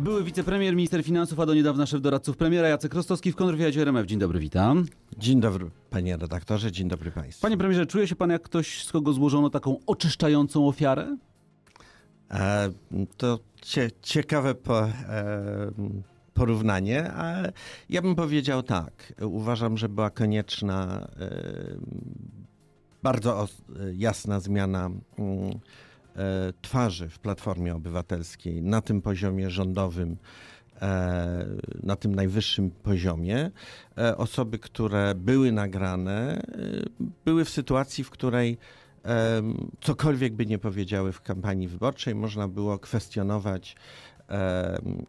Były wicepremier, minister finansów, a do niedawna szef doradców premiera Jacek Rostowski w kontrwywiadzie RMF. Dzień dobry, witam. Dzień dobry, panie redaktorze, dzień dobry państwu. Panie premierze, czuje się pan jak ktoś, z kogo złożono taką oczyszczającą ofiarę? E, to cie, ciekawe po, e, porównanie, ale ja bym powiedział tak. Uważam, że była konieczna e, bardzo e, jasna zmiana mm, E, twarzy w Platformie Obywatelskiej na tym poziomie rządowym, e, na tym najwyższym poziomie. E, osoby, które były nagrane, były w sytuacji, w której cokolwiek by nie powiedziały w kampanii wyborczej, można było kwestionować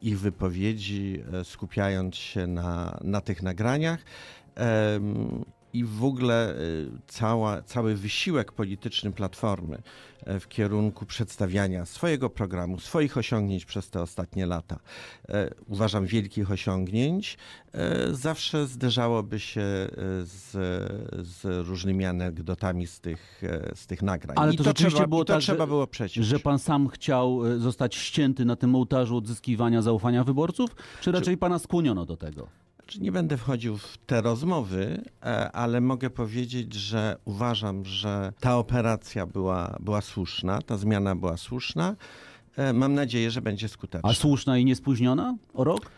ich wypowiedzi, skupiając się na, na tych nagraniach i w ogóle y, cała, cały wysiłek polityczny Platformy y, w kierunku przedstawiania swojego programu, swoich osiągnięć przez te ostatnie lata, y, uważam wielkich osiągnięć, zawsze zderzałoby się z, z różnymi anegdotami z tych, z tych nagrań. Ale I to, to rzeczywiście trzeba, było to tak, trzeba było przeciąć. Że pan sam chciał zostać ścięty na tym ołtarzu odzyskiwania zaufania wyborców, czy raczej czy... pana skłoniono do tego? Nie będę wchodził w te rozmowy, e, ale mogę powiedzieć, że uważam, że ta operacja była, była słuszna, ta zmiana była słuszna. E, mam nadzieję, że będzie skuteczna. A słuszna i niespóźniona o rok?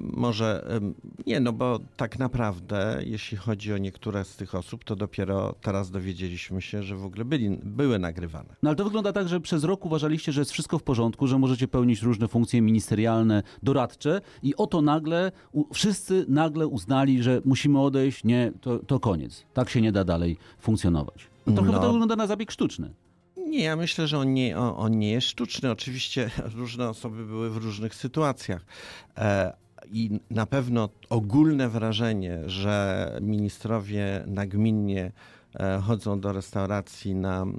może nie, no bo tak naprawdę, jeśli chodzi o niektóre z tych osób, to dopiero teraz dowiedzieliśmy się, że w ogóle byli, były nagrywane. No ale to wygląda tak, że przez rok uważaliście, że jest wszystko w porządku, że możecie pełnić różne funkcje ministerialne, doradcze i oto nagle, u, wszyscy nagle uznali, że musimy odejść, nie, to, to koniec. Tak się nie da dalej funkcjonować. No, chyba no. to wygląda na zabieg sztuczny. Nie, ja myślę, że on nie, on, nie jest sztuczny. Oczywiście różne osoby były w różnych sytuacjach, e, i na pewno ogólne wrażenie, że ministrowie nagminnie e, chodzą do restauracji na, mm,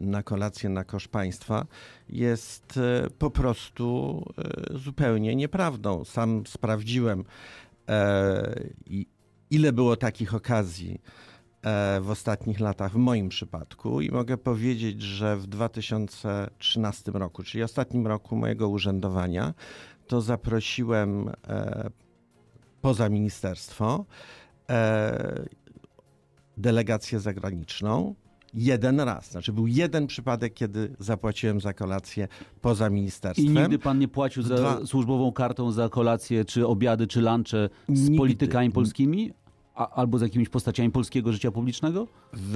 na kolację na kosz państwa, jest e, po prostu zupełnie nieprawdą. Sam sprawdziłem, ile było takich okazji E, w ostatnich latach w moim przypadku i mogę powiedzieć, że w 2013 roku, czyli ostatnim roku mojego urzędowania, to zaprosiłem e, poza ministerstwo e, delegację zagraniczną. Jeden raz, znaczy był jeden przypadek, kiedy zapłaciłem za kolację poza ministerstwem. I nigdy pan nie płacił za Dwa... służbową kartą za kolację, czy obiady, czy lunche z nigdy. politykami polskimi? a, albo z jakimiś postaciami polskiego życia publicznego? W,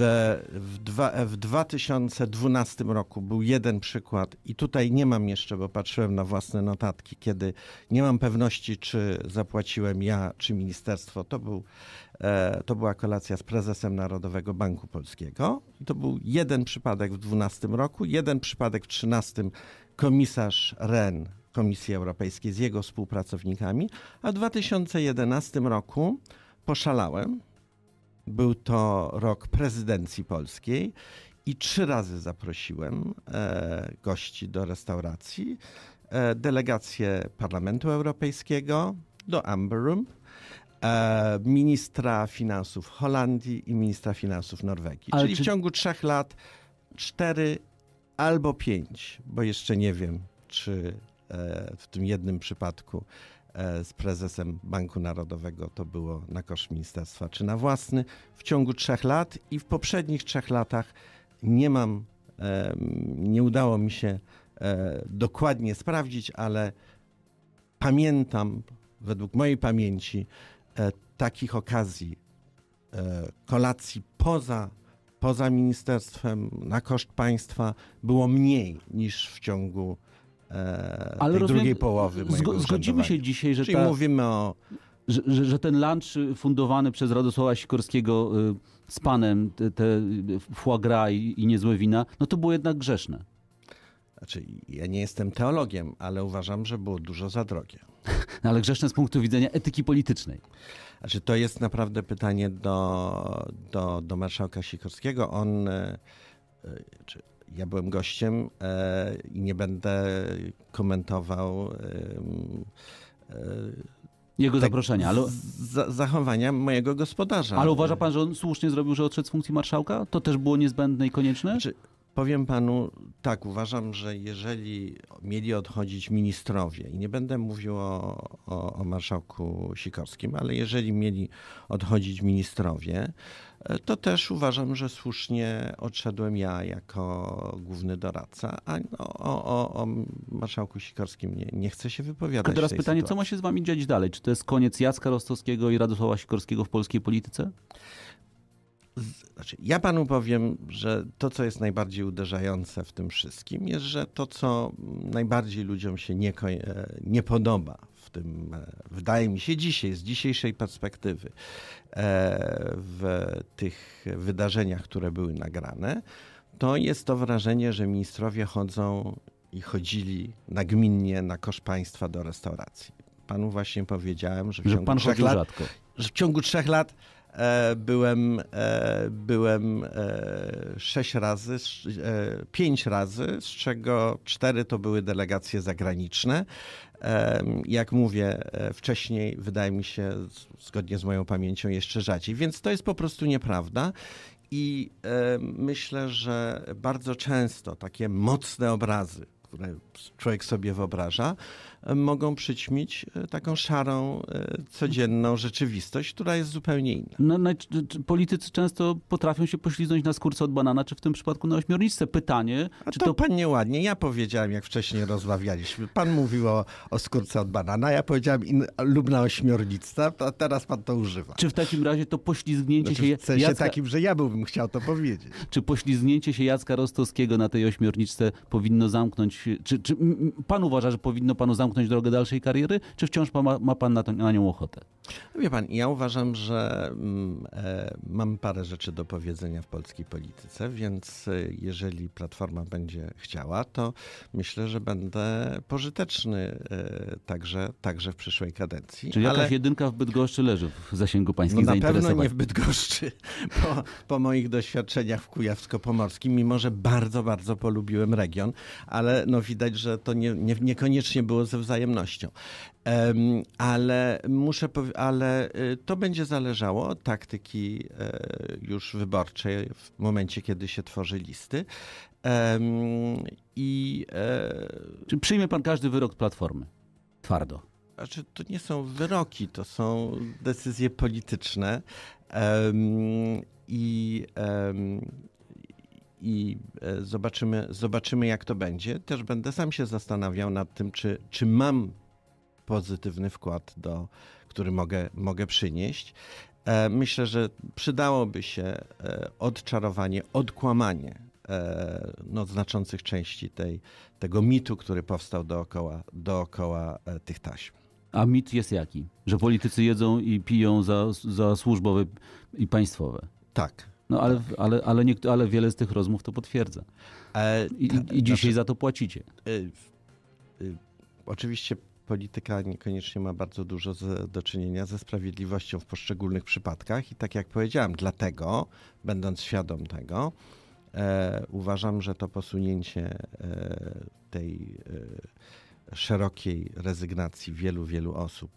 w, dwa, w 2012 roku był jeden przykład i tutaj nie mam jeszcze, bo patrzyłem na własne notatki, kiedy nie mam pewności, czy zapłaciłem ja, czy ministerstwo. To, był, e, to była kolacja z prezesem Narodowego Banku Polskiego. I to był jeden przypadek w 2012 roku, jeden przypadek w 2013 komisarz Ren Komisji Europejskiej z jego współpracownikami, a w 2011 roku poszalałem. Był to rok prezydencji polskiej i trzy razy zaprosiłem e, gości do restauracji, e, delegację Parlamentu Europejskiego do Amber Room, e, ministra finansów Holandii i ministra finansów Norwegii. Ale Czyli czy... w ciągu trzech lat cztery albo pięć, bo jeszcze nie wiem, czy e, w tym jednym przypadku E, z prezesem Banku Narodowego, to było na koszt ministerstwa czy na własny, w ciągu trzech lat i w poprzednich trzech latach nie mam, nie udało mi się e, dokładnie sprawdzić, ale pamiętam, według mojej pamięci, e, takich okazji, kolacji poza poza ministerstwem, na koszt państwa było mniej niż w ciągu e, Ale rozumiem, drugiej połowy mojego Zgodzimy się dzisiaj, że Czyli ta, mówimy o... Że, że, ten lunch fundowany przez Radosława Sikorskiego y, z panem, te, te foie gras i, i niezłe wina, no to było jednak grzeszne. Znaczy, ja nie jestem teologiem, ale uważam, że było dużo za drogie. No ale grzeszne z punktu widzenia etyki politycznej. Znaczy, to jest naprawdę pytanie do, do, do marszałka Sikorskiego. On, y, y, czy ja byłem gościem e, i nie będę komentował e, jego tak zaproszenia, ale... zachowania mojego gospodarza. Ale uważa pan, że on słusznie zrobił, że odszedł z funkcji marszałka? To też było niezbędne i konieczne? Znaczy, Powiem panu tak, uważam, że jeżeli mieli odchodzić ministrowie, i nie będę mówił o, o, o marszałku Sikorskim, ale jeżeli mieli odchodzić ministrowie, e, to też uważam, że słusznie odszedłem ja jako główny doradca, a no, o, o, o marszałku Sikorskim nie, nie chcę się wypowiadać. A teraz pytanie, sytuacji. co ma się z wami dziać dalej? Czy to jest koniec Jacka Rostowskiego i Radosława Sikorskiego w polskiej polityce? Znaczy, ja panu powiem, że to, co jest najbardziej uderzające w tym wszystkim, jest, że to, co najbardziej ludziom się nie, nie podoba w tym, e, wydaje mi się dzisiaj, z dzisiejszej perspektywy, e, w tych wydarzeniach, które były nagrane, to jest to wrażenie, że ministrowie chodzą i chodzili nagminnie na kosz państwa do restauracji. Panu właśnie powiedziałem, że w że ciągu pan trzech lat, rzadko. Że w ciągu trzech lat E, byłem, e, byłem e, sześć razy, pięć razy, z czego cztery to były delegacje zagraniczne. Jak mówię wcześniej, wydaje mi się, zgodnie z moją pamięcią, jeszcze rzadziej. Więc to jest po prostu nieprawda. I myślę, że bardzo często takie mocne obrazy, które człowiek sobie wyobraża, mogą przyćmić e, taką szarą, e, codzienną rzeczywistość, która jest zupełnie inna. No, no, politycy często potrafią się poślizgnąć na skórce od banana, czy w tym przypadku na ośmiorniczce. Pytanie... A czy to, to pan nieładnie. Ja powiedziałem, jak wcześniej rozmawialiśmy. Pan mówił o, o skórce od banana, ja powiedziałem in, lub na ośmiornicę, a teraz pan to używa. Czy w takim razie to poślizgnięcie znaczy, się... W sensie Jacka... takim, że ja byłbym chciał to powiedzieć. Czy poślizgnięcie się Jacka Rostowskiego na tej ośmiorniczce powinno zamknąć... Czy, czy pan uważa, że powinno panu zamknąć zamknąć drogę dalszej kariery, czy wciąż ma, ma pan na, to, na nią ochotę? Wie pan, ja uważam, że mm, e, mam parę rzeczy do powiedzenia w polskiej polityce, więc e, jeżeli Platforma będzie chciała, to myślę, że będę pożyteczny e, także, także w przyszłej kadencji. Czyli Ale... jakaś jedynka w Bydgoszczy leży w zasięgu pańskiej no na pewno nie w Bydgoszczy, po, po moich doświadczeniach w Kujawsko-Pomorskim, mimo że bardzo, bardzo polubiłem region, ale no widać, że to nie, nie, niekoniecznie było ze wzajemnością. Um, ale muszę powiedzieć, ale y, to będzie zależało od taktyki y, już wyborczej w momencie, kiedy się tworzy listy. I, e, Czy przyjmie pan każdy wyrok Platformy? Twardo. Znaczy, to nie są wyroki, to są decyzje polityczne. I i e, zobaczymy, zobaczymy jak to będzie. Też będę sam się zastanawiał nad tym, czy, czy mam pozytywny wkład, do, który mogę, mogę przynieść. E, myślę, że przydałoby się e, odczarowanie, odkłamanie e, no, znaczących części tej, tego mitu, który powstał dookoła, dookoła tych taśm. A mit jest jaki? Że politycy jedzą i piją za, za służbowe i państwowe. Tak. No ale, tak. ale, ale, nie, ale wiele z tych rozmów to potwierdza. I, e, i dzisiaj znaczy, za to płacicie. E, e, oczywiście polityka niekoniecznie ma bardzo dużo z, do czynienia ze sprawiedliwością w poszczególnych przypadkach i tak jak powiedziałem, dlatego, będąc świadom tego, e, uważam, że to posunięcie e, tej e, szerokiej rezygnacji wielu, wielu osób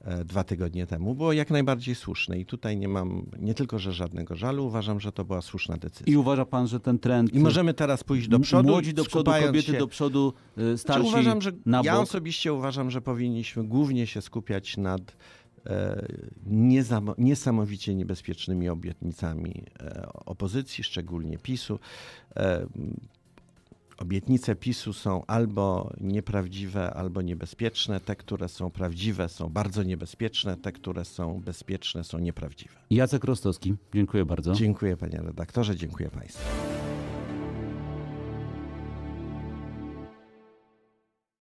e, dwa tygodnie temu było jak najbardziej słuszne i tutaj nie mam nie tylko, że żadnego żalu, uważam, że to była słuszna decyzja. I uważa pan, że ten trend... I możemy teraz pójść do przodu. Młodzi do przodu, kobiety się... do przodu, e, znaczy, starsi znaczy uważam, że na bok. Ja osobiście uważam, że powinniśmy głównie się skupiać nad e, niesamowicie niebezpiecznymi obietnicami opozycji, szczególnie PiSu obietnice PiSu są albo nieprawdziwe, albo niebezpieczne. Te, które są prawdziwe, są bardzo niebezpieczne. Te, które są bezpieczne, są nieprawdziwe. Jacek Rostowski, dziękuję bardzo. Dziękuję panie redaktorze, dziękuję państwu.